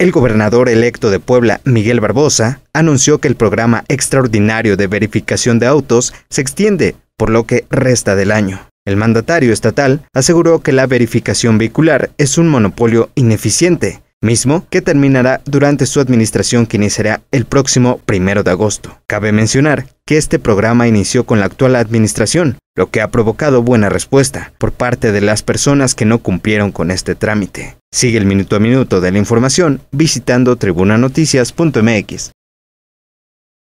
El gobernador electo de Puebla, Miguel Barbosa, anunció que el programa extraordinario de verificación de autos se extiende por lo que resta del año. El mandatario estatal aseguró que la verificación vehicular es un monopolio ineficiente, mismo que terminará durante su administración que iniciará el próximo primero de agosto. Cabe mencionar que este programa inició con la actual administración, lo que ha provocado buena respuesta por parte de las personas que no cumplieron con este trámite. Sigue el minuto a minuto de la información visitando tribunanoticias.mx.